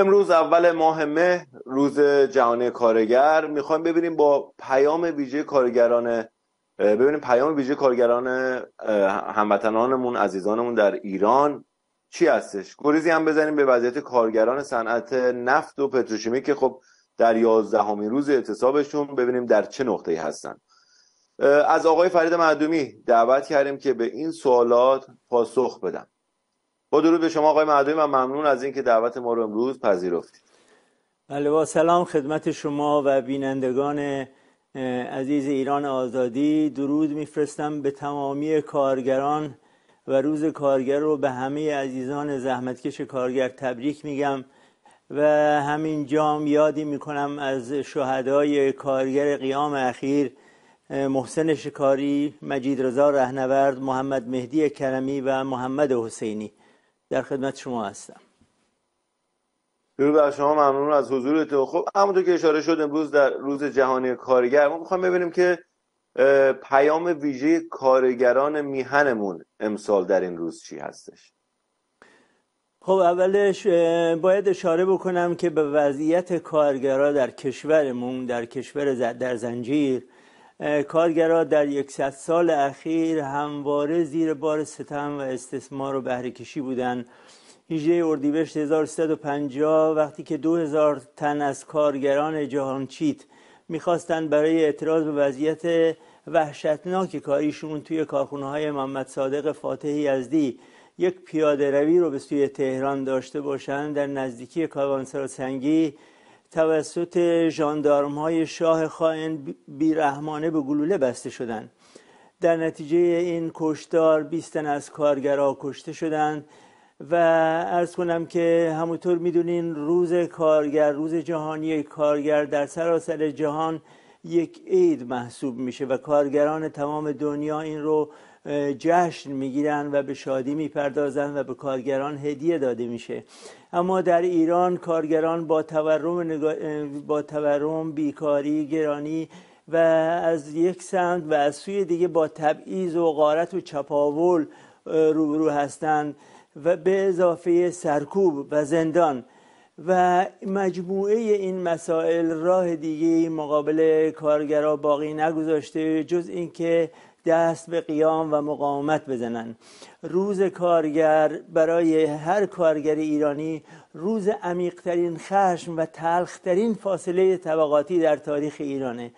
امروز اول ماه مه روز جهانی کارگر میخوایم ببینیم با پیام ویژه کارگران ببینیم پیام ویژه کارگران هموطنانمون عزیزانمون در ایران چی هستش گریزی هم بزنیم به وضعیت کارگران صنعت نفت و پتروشیمی که خب در یازدهمین روز اعتصابشون ببینیم در چه نقطه‌ای هستن از آقای فرید معدومی دعوت کردیم که به این سوالات پاسخ بدم با درود به شما آقای معدوی من ممنون از اینکه دعوت ما رو امروز پذیرفتید بله با سلام خدمت شما و بینندگان عزیز ایران آزادی درود میفرستم به تمامی کارگران و روز کارگر رو به همه عزیزان زحمتکش کارگر تبریک میگم و همین جام یادی میکنم از شهدای کارگر قیام اخیر محسن شکاری، مجید رضا رهنورد، محمد مهدی کرمی و محمد حسینی در خدمت شما هستم درود بر شما ممنون از حضورتون خب همونطور که اشاره شد امروز در روز جهانی کارگر ما میخوایم ببینیم که پیام ویژه کارگران میهنمون امسال در این روز چی هستش خب اولش باید اشاره بکنم که به وضعیت کارگرا در کشورمون در کشور در زنجیر کارگرا در یکصد سال اخیر همواره زیر بار ستم و استثمار و کشی بودند 18 اردیبهشت 1350 وقتی که 2000 تن از کارگران جهانچیت میخواستند برای اعتراض به وضعیت وحشتناک کاریشون توی کارخونه های محمد صادق فاتح یزدی یک پیاده روی رو به سوی تهران داشته باشند در نزدیکی کاروانسرا سنگی توسط جاندارم های شاه خائن بیرحمانه به گلوله بسته شدند. در نتیجه این کشتار 20 از کارگرها کشته شدند و ارز کنم که همونطور میدونین روز کارگر روز جهانی کارگر در سراسر جهان یک عید محسوب میشه و کارگران تمام دنیا این رو جشن میگیرن و به شادی میپردازن و به کارگران هدیه داده میشه اما در ایران کارگران با تورم, نگا... با تورم بیکاری گرانی و از یک سمت و از سوی دیگه با تبعیض و غارت و چپاول روبرو هستند و به اضافه سرکوب و زندان و مجموعه این مسائل راه دیگه مقابل کارگرا باقی نگذاشته جز اینکه دست به قیام و مقاومت بزنن روز کارگر برای هر کارگر ایرانی روز عمیقترین خشم و تلخترین فاصله طبقاتی در تاریخ ایرانه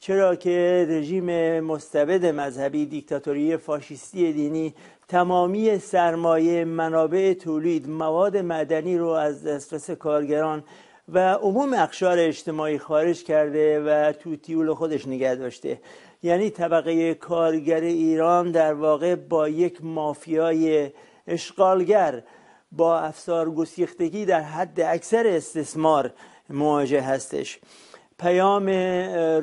چرا که رژیم مستبد مذهبی دیکتاتوری فاشیستی دینی تمامی سرمایه منابع تولید مواد مدنی رو از دسترس کارگران و عموم اقشار اجتماعی خارج کرده و تو تیول خودش نگه داشته یعنی طبقه کارگر ایران در واقع با یک مافیای اشغالگر با افسار گسیختگی در حد اکثر استثمار مواجه هستش پیام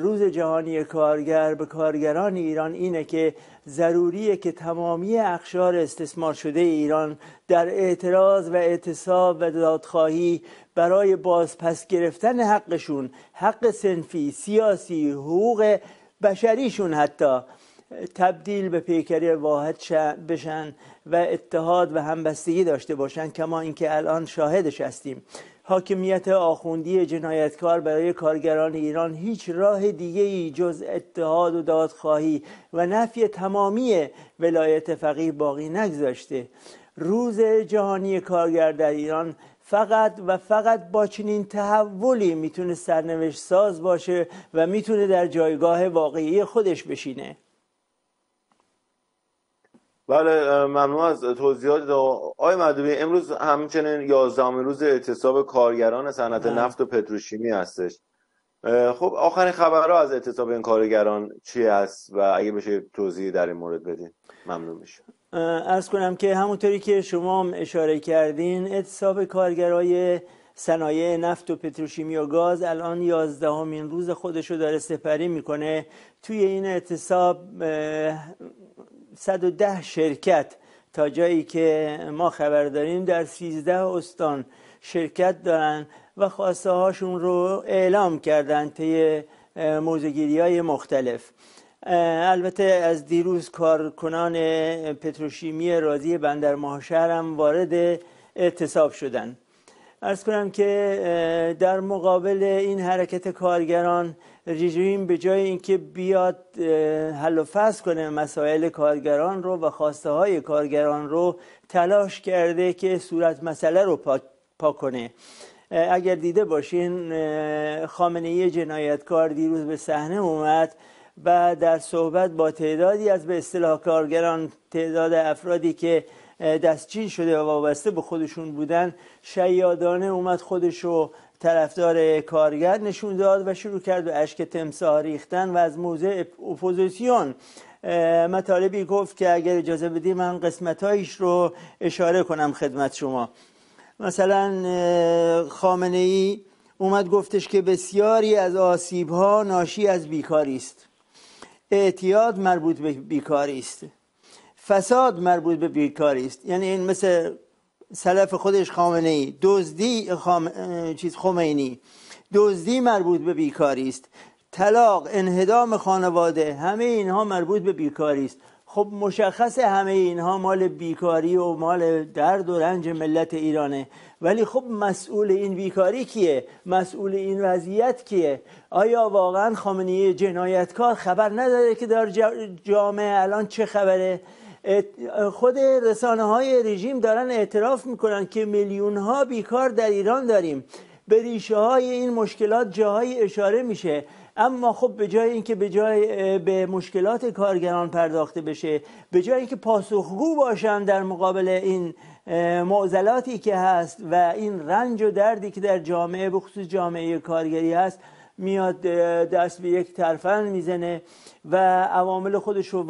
روز جهانی کارگر به کارگران ایران اینه که ضروریه که تمامی اخشار استثمار شده ایران در اعتراض و اعتصاب و دادخواهی برای بازپس گرفتن حقشون حق سنفی، سیاسی، حقوق بشریشون حتی تبدیل به پیکری واحد بشن و اتحاد و همبستگی داشته باشند کما اینکه الان شاهدش هستیم حاکمیت آخوندی جنایتکار برای کارگران ایران هیچ راه دیگه ای جز اتحاد و دادخواهی و نفی تمامی ولایت فقیه باقی نگذاشته روز جهانی کارگر در ایران فقط و فقط با چنین تحولی میتونه سرنوشت ساز باشه و میتونه در جایگاه واقعی خودش بشینه بله ممنون از توضیحات آقای مدوبی امروز همچنین یازدهمین روز اعتصاب کارگران صنعت بله. نفت و پتروشیمی هستش خب آخرین خبرها از اعتصاب این کارگران چی است و اگه بشه توضیح در این مورد بدین ممنون میشه ارز کنم که همونطوری که شما اشاره کردین اعتصاب کارگرای صنایع نفت و پتروشیمی و گاز الان یازدهمین روز خودشو داره سپری میکنه توی این اعتصاب 110 شرکت تا جایی که ما خبر داریم در 13 استان شرکت دارن و خواسته هاشون رو اعلام کردن طی موزگیری های مختلف البته از دیروز کارکنان پتروشیمی راضی بندر ماهشهر هم وارد اعتصاب شدن ارز کنم که در مقابل این حرکت کارگران رژیم به جای اینکه بیاد حل و فصل کنه مسائل کارگران رو و خواسته های کارگران رو تلاش کرده که صورت مسئله رو پاک پا کنه اگر دیده باشین خامنه ای جنایتکار دیروز به صحنه اومد و در صحبت با تعدادی از به اصطلاح کارگران تعداد افرادی که دستچین شده و وابسته به خودشون بودن شیادانه اومد خودش رو طرفدار کارگر نشون داد و شروع کرد به اشک تمساه ریختن و از موضع اپوزیسیون مطالبی گفت که اگر اجازه بدی من قسمتایش رو اشاره کنم خدمت شما مثلا خامنه ای اومد گفتش که بسیاری از آسیب ها ناشی از بیکاری است اعتیاد مربوط به بیکاری است فساد مربوط به بیکاری است یعنی این مثل سلف خودش خامنه ای دزدی چیز خمینی دزدی مربوط به بیکاری است طلاق انهدام خانواده همه اینها مربوط به بیکاری است خب مشخص همه اینها مال بیکاری و مال درد و رنج ملت ایرانه ولی خب مسئول این بیکاری کیه مسئول این وضعیت کیه آیا واقعا خامنه‌ای جنایتکار خبر نداره که در جامعه الان چه خبره خود رسانه های رژیم دارن اعتراف میکنن که میلیون ها بیکار در ایران داریم به ریشه های این مشکلات جاهایی اشاره میشه اما خب به جای اینکه به جای به مشکلات کارگران پرداخته بشه به جای اینکه پاسخگو باشن در مقابل این معضلاتی که هست و این رنج و دردی که در جامعه بخصوص جامعه کارگری هست میاد دست به یک ترفن میزنه و عوامل خودش رو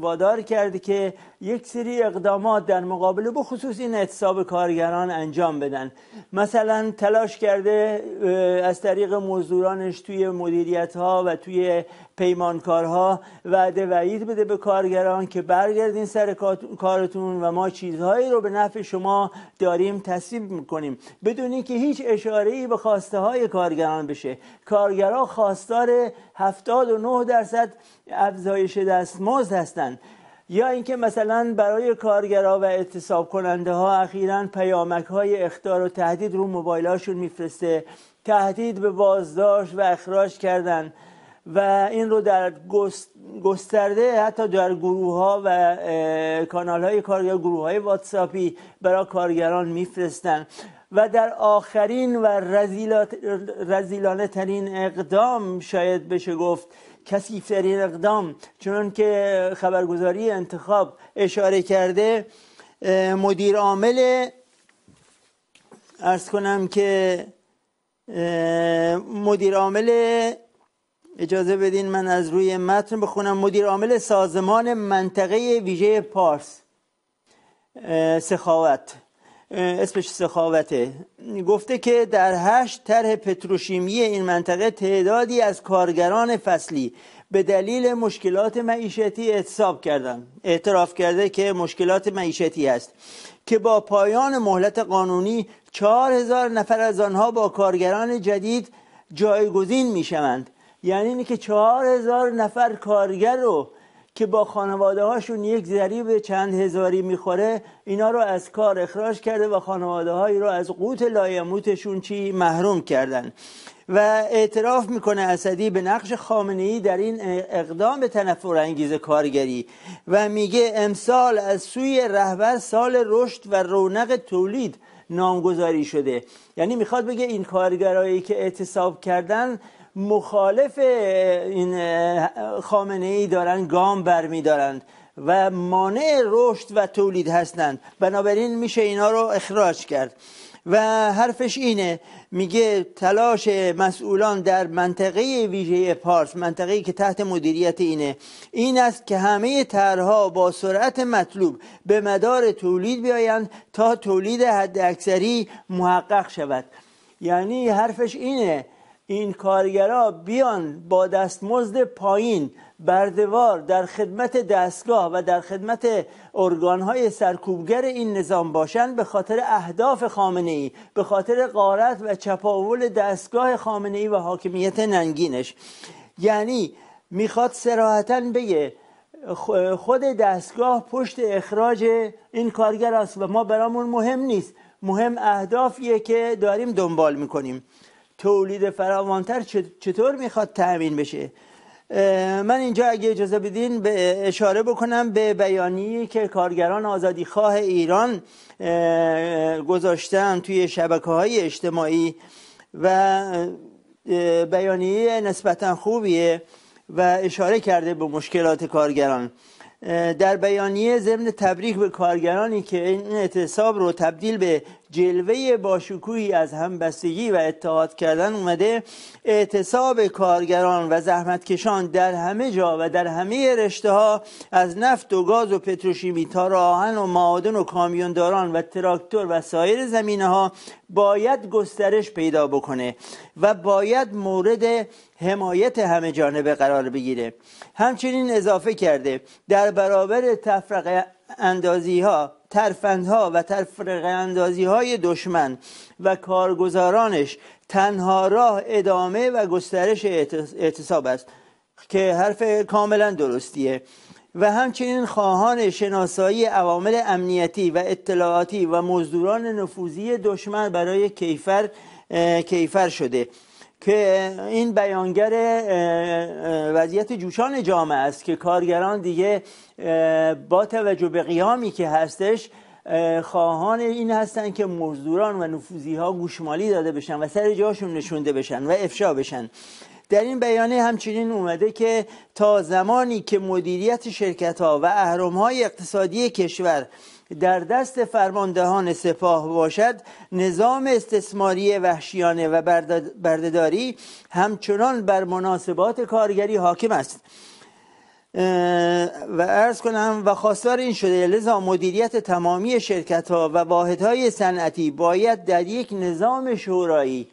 وادار کرده که یک سری اقدامات در مقابل به خصوص این اتصاب کارگران انجام بدن مثلا تلاش کرده از طریق مزدورانش توی مدیریت ها و توی پیمانکارها وعده وعید بده به کارگران که برگردین سر کارتون و ما چیزهایی رو به نفع شما داریم تصیب میکنیم بدون اینکه هیچ اشاره ای به خواسته های کارگران بشه کارگران خواستار 79 درصد افزایش دستمزد هستند یا اینکه مثلا برای کارگرا و اعتصاب کننده ها اخیرا پیامک های اختار و تهدید رو موبایل هاشون میفرسته تهدید به بازداشت و اخراج کردن و این رو در گسترده حتی در گروه ها و کانال های کارگر گروه های واتساپی برای کارگران میفرستن و در آخرین و رزیلانه ترین اقدام شاید بشه گفت کسی فرین اقدام چون که خبرگزاری انتخاب اشاره کرده مدیر عامل ارز کنم که مدیر عامل اجازه بدین من از روی متن بخونم مدیر عامل سازمان منطقه ویژه پارس سخاوت اسمش سخاوته گفته که در هشت طرح پتروشیمی این منطقه تعدادی از کارگران فصلی به دلیل مشکلات معیشتی اعتراف کردن اعتراف کرده که مشکلات معیشتی است که با پایان مهلت قانونی چهار هزار نفر از آنها با کارگران جدید جایگزین می شوند یعنی اینکه چهار هزار نفر کارگر رو که با خانواده هاشون یک ذریب چند هزاری میخوره اینا رو از کار اخراج کرده و خانواده هایی رو از قوت لایموتشون چی محروم کردن و اعتراف میکنه اسدی به نقش خامنه ای در این اقدام تنفر انگیز کارگری و میگه امسال از سوی رهبر سال رشد و رونق تولید نامگذاری شده یعنی میخواد بگه این کارگرایی که اعتصاب کردن مخالف این خامنه ای دارن گام برمیدارند و مانع رشد و تولید هستند بنابراین میشه اینا رو اخراج کرد و حرفش اینه میگه تلاش مسئولان در منطقه ویژه پارس منطقه که تحت مدیریت اینه این است که همه طرحها با سرعت مطلوب به مدار تولید بیایند تا تولید حد اکثری محقق شود یعنی حرفش اینه این کارگرا بیان با دستمزد پایین بردوار در خدمت دستگاه و در خدمت ارگانهای سرکوبگر این نظام باشند به خاطر اهداف خامنه ای به خاطر قارت و چپاول دستگاه خامنه ای و حاکمیت ننگینش یعنی میخواد سراحتا بگه خود دستگاه پشت اخراج این کارگر است و ما برامون مهم نیست مهم اهدافیه که داریم دنبال میکنیم تولید فراوانتر چطور میخواد تأمین بشه من اینجا اگه اجازه بدین به اشاره بکنم به بیانی که کارگران آزادیخواه ایران گذاشتن توی شبکه های اجتماعی و بیانیه نسبتا خوبیه و اشاره کرده به مشکلات کارگران در بیانیه ضمن تبریک به کارگرانی که این اعتصاب رو تبدیل به جلوه باشکوهی از همبستگی و اتحاد کردن اومده اعتصاب کارگران و زحمتکشان در همه جا و در همه رشته ها از نفت و گاز و پتروشیمی تا راهن و معادن و کامیونداران و تراکتور و سایر زمینه ها باید گسترش پیدا بکنه و باید مورد حمایت همه جانبه قرار بگیره همچنین اضافه کرده در برابر تفرق اندازی ها ها و تفرقه اندازی های دشمن و کارگزارانش تنها راه ادامه و گسترش اعتصاب است که حرف کاملا درستیه و همچنین خواهان شناسایی عوامل امنیتی و اطلاعاتی و مزدوران نفوذی دشمن برای کیفر کیفر شده که این بیانگر وضعیت جوشان جامعه است که کارگران دیگه با توجه به قیامی که هستش خواهان این هستند که مزدوران و نفوزی ها گوشمالی داده بشن و سر جاشون نشونده بشن و افشا بشن در این بیانیه همچنین اومده که تا زمانی که مدیریت شرکت ها و اهرم های اقتصادی کشور در دست فرماندهان سپاه باشد نظام استثماری وحشیانه و بردهداری همچنان بر مناسبات کارگری حاکم است و ارز کنم و خواستار این شده لذا مدیریت تمامی شرکت ها و واحدهای صنعتی باید در یک نظام شورایی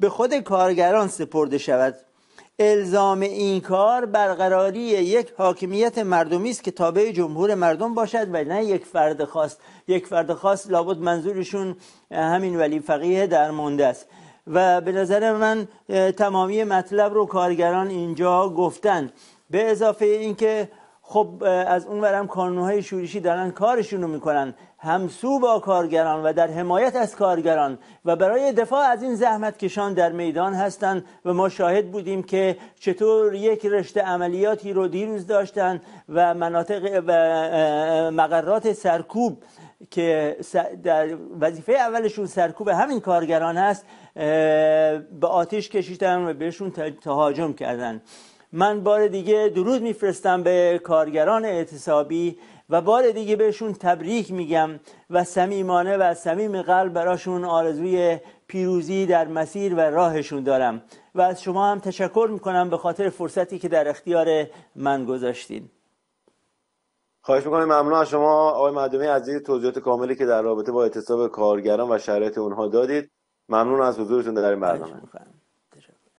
به خود کارگران سپرده شود الزام این کار برقراری یک حاکمیت مردمی است که تابع جمهور مردم باشد و نه یک فرد خاص یک فرد خاص لابد منظورشون همین ولی فقیه در مونده است و به نظر من تمامی مطلب رو کارگران اینجا گفتن به اضافه اینکه خب از اون ورم کانونهای شورشی دارن کارشون رو میکنن همسو با کارگران و در حمایت از کارگران و برای دفاع از این زحمت کشان در میدان هستند و ما شاهد بودیم که چطور یک رشته عملیاتی رو دیروز داشتن و مناطق مقرات سرکوب که در وظیفه اولشون سرکوب همین کارگران هست به آتش کشیدن و بهشون تهاجم کردن من بار دیگه درود میفرستم به کارگران اعتصابی و بار دیگه بهشون تبریک میگم و صمیمانه و صمیم قلب براشون آرزوی پیروزی در مسیر و راهشون دارم و از شما هم تشکر میکنم به خاطر فرصتی که در اختیار من گذاشتین خواهش میکنم ممنون از شما آقای مدومی عزیز توضیحات کاملی که در رابطه با اعتصاب کارگران و شرایط اونها دادید ممنون از حضورتون در این برنامه